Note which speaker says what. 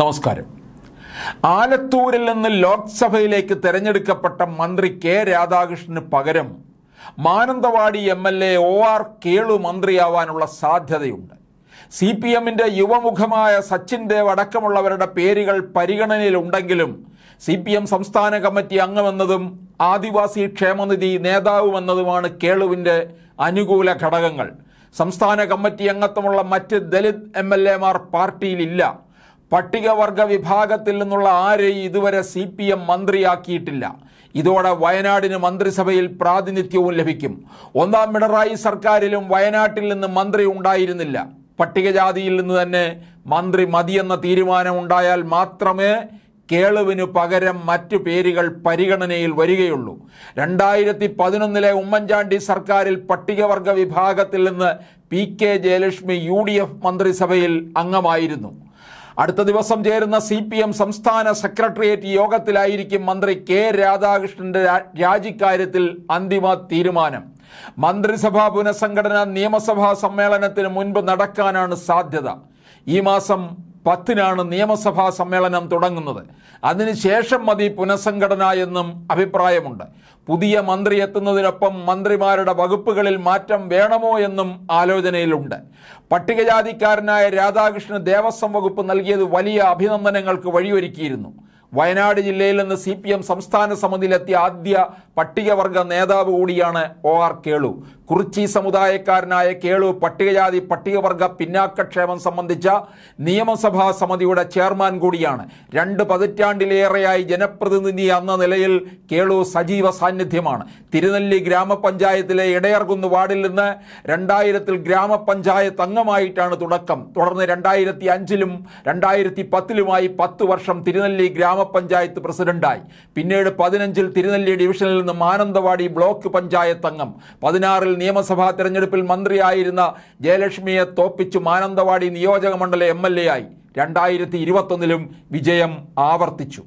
Speaker 1: നമസ്കാരം ആലത്തൂരിൽ നിന്ന് ലോക്സഭയിലേക്ക് തെരഞ്ഞെടുക്കപ്പെട്ട മന്ത്രി കെ രാധാകൃഷ്ണന് പകരം Mananthavady M L A O R Kelu മന്ത്രിയാവാനുള്ള സാധ്യതയുണ്ട് സി പി എമ്മിൻ്റെ യുവമുഖമായ സച്ചിൻ ദേവ് അടക്കമുള്ളവരുടെ പേരുകൾ പരിഗണനയിലുണ്ടെങ്കിലും സി പി എം സംസ്ഥാന കമ്മിറ്റി അംഗമെന്നതും ആദിവാസി ക്ഷേമനിധി നേതാവുമെന്നതുമാണ് കേളുവിൻ്റെ അനുകൂല ഘടകങ്ങൾ സംസ്ഥാന കമ്മിറ്റി അംഗത്വമുള്ള മറ്റ് ദലിത് എം എൽ എമാർ പാർട്ടിയിലില്ല പട്ടികവർഗ വിഭാഗത്തിൽ നിന്നുള്ള ആരെയും ഇതുവരെ സി പി എം മന്ത്രിയാക്കിയിട്ടില്ല ഇതോടെ വയനാടിന് മന്ത്രിസഭയിൽ പ്രാതിനിധ്യവും ലഭിക്കും ഒന്നാം പിണറായി സർക്കാരിലും വയനാട്ടിൽ നിന്ന് മന്ത്രി ഉണ്ടായിരുന്നില്ല പട്ടികജാതിയിൽ നിന്ന് തന്നെ മന്ത്രി മതിയെന്ന തീരുമാനമുണ്ടായാൽ മാത്രമേ കേളുവിനു പകരം മറ്റു പേരുകൾ പരിഗണനയിൽ വരികയുള്ളൂ രണ്ടായിരത്തി പതിനൊന്നിലെ ഉമ്മൻചാണ്ടി സർക്കാരിൽ പട്ടികവർഗ വിഭാഗത്തിൽ നിന്ന് P K Jayalakshmi U D F മന്ത്രിസഭയിൽ അംഗമായിരുന്നു അടുത്ത ദിവസം ചേരുന്ന സി പി എം സംസ്ഥാന സെക്രട്ടേറിയറ്റ് യോഗത്തിലായിരിക്കും മന്ത്രി കെ രാധാകൃഷ്ണന്റെ രാജിക്കാര്യത്തിൽ അന്തിമ തീരുമാനം മന്ത്രിസഭാ പുനഃസംഘടന നിയമസഭാ സമ്മേളനത്തിന് മുൻപ് നടക്കാനാണ് സാധ്യത ഈ മാസം പത്തിനാണ് നിയമസഭാ സമ്മേളനം തുടങ്ങുന്നത് അതിനുശേഷം മതി പുനഃസംഘടന എന്നും അഭിപ്രായമുണ്ട് പുതിയ മന്ത്രി എത്തുന്നതിനൊപ്പം മന്ത്രിമാരുടെ വകുപ്പുകളിൽ മാറ്റം വേണമോ എന്നും ആലോചനയിലുണ്ട് പട്ടികജാതിക്കാരനായ രാധാകൃഷ്ണ ദേവസ്വം വകുപ്പ് നൽകിയത് വലിയ അഭിനന്ദനങ്ങൾക്ക് വഴിയൊരുക്കിയിരുന്നു വയനാട് ജില്ലയിൽ നിന്ന് സി പി എം സംസ്ഥാന സമിതിയിലെത്തിയ ആദ്യ പട്ടികവർഗ നേതാവ് കൂടിയാണ് ഒ ആർ കേളു കുറിച്ചി സമുദായക്കാരനായ കേളു പട്ടികജാതി പട്ടികവർഗ പിന്നാക്കക്ഷേമം സംബന്ധിച്ച നിയമസഭാ സമിതിയുടെ ചെയർമാൻ കൂടിയാണ് രണ്ട് പതിറ്റാണ്ടിലേറെയായി ജനപ്രതിനിധി എന്ന നിലയിൽ കേളു സജീവ സാന്നിധ്യമാണ് തിരുനെല്ലി ഗ്രാമപഞ്ചായത്തിലെ ഇടയർകുന്ന് വാർഡിൽ നിന്ന് രണ്ടായിരത്തിൽ ഗ്രാമപഞ്ചായത്ത് അംഗമായിട്ടാണ് തുടക്കം തുടർന്ന് രണ്ടായിരത്തി അഞ്ചിലും രണ്ടായിരത്തി പത്തിലുമായി പത്ത് വർഷം തിരുനെല്ലി ഗ്രാമപഞ്ചായത്ത് പ്രസിഡന്റായി പിന്നീട് പതിനഞ്ചിൽ തിരുനെല്ലി ഡിവിഷനിൽ നിന്ന് മാനന്തവാടി ബ്ലോക്ക് പഞ്ചായത്ത് അംഗം പതിനാറിൽ നിയമസഭാ തെരഞ്ഞെടുപ്പിൽ മന്ത്രിയായിരുന്ന ജയലക്ഷ്മിയെ തോപ്പിച്ചു മാനന്തവാടി നിയോജക മണ്ഡല എം എൽ എ ആയി രണ്ടായിരത്തി ഇരുപത്തൊന്നിലും വിജയം ആവർത്തിച്ചു